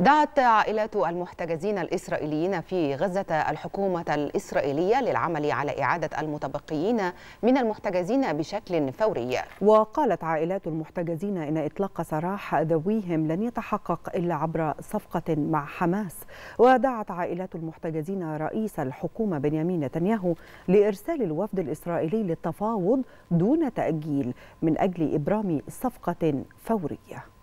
دعت عائلات المحتجزين الإسرائيليين في غزة الحكومة الإسرائيلية للعمل على إعادة المتبقيين من المحتجزين بشكل فوري وقالت عائلات المحتجزين إن إطلاق سراح ذويهم لن يتحقق إلا عبر صفقة مع حماس ودعت عائلات المحتجزين رئيس الحكومة بنيامين نتنياهو لإرسال الوفد الإسرائيلي للتفاوض دون تأجيل من أجل إبرام صفقة فورية